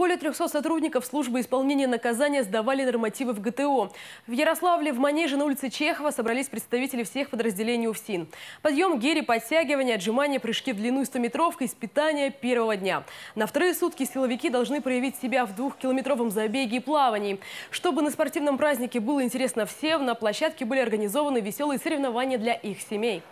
Более 300 сотрудников службы исполнения наказания сдавали нормативы в ГТО. В Ярославле в Манеже на улице Чехова собрались представители всех подразделений УФСИН. Подъем, гири, подтягивания, отжимания, прыжки в длину 100-метровка, испытания первого дня. На вторые сутки силовики должны проявить себя в двухкилометровом забеге и плавании. Чтобы на спортивном празднике было интересно всем, на площадке были организованы веселые соревнования для их семей.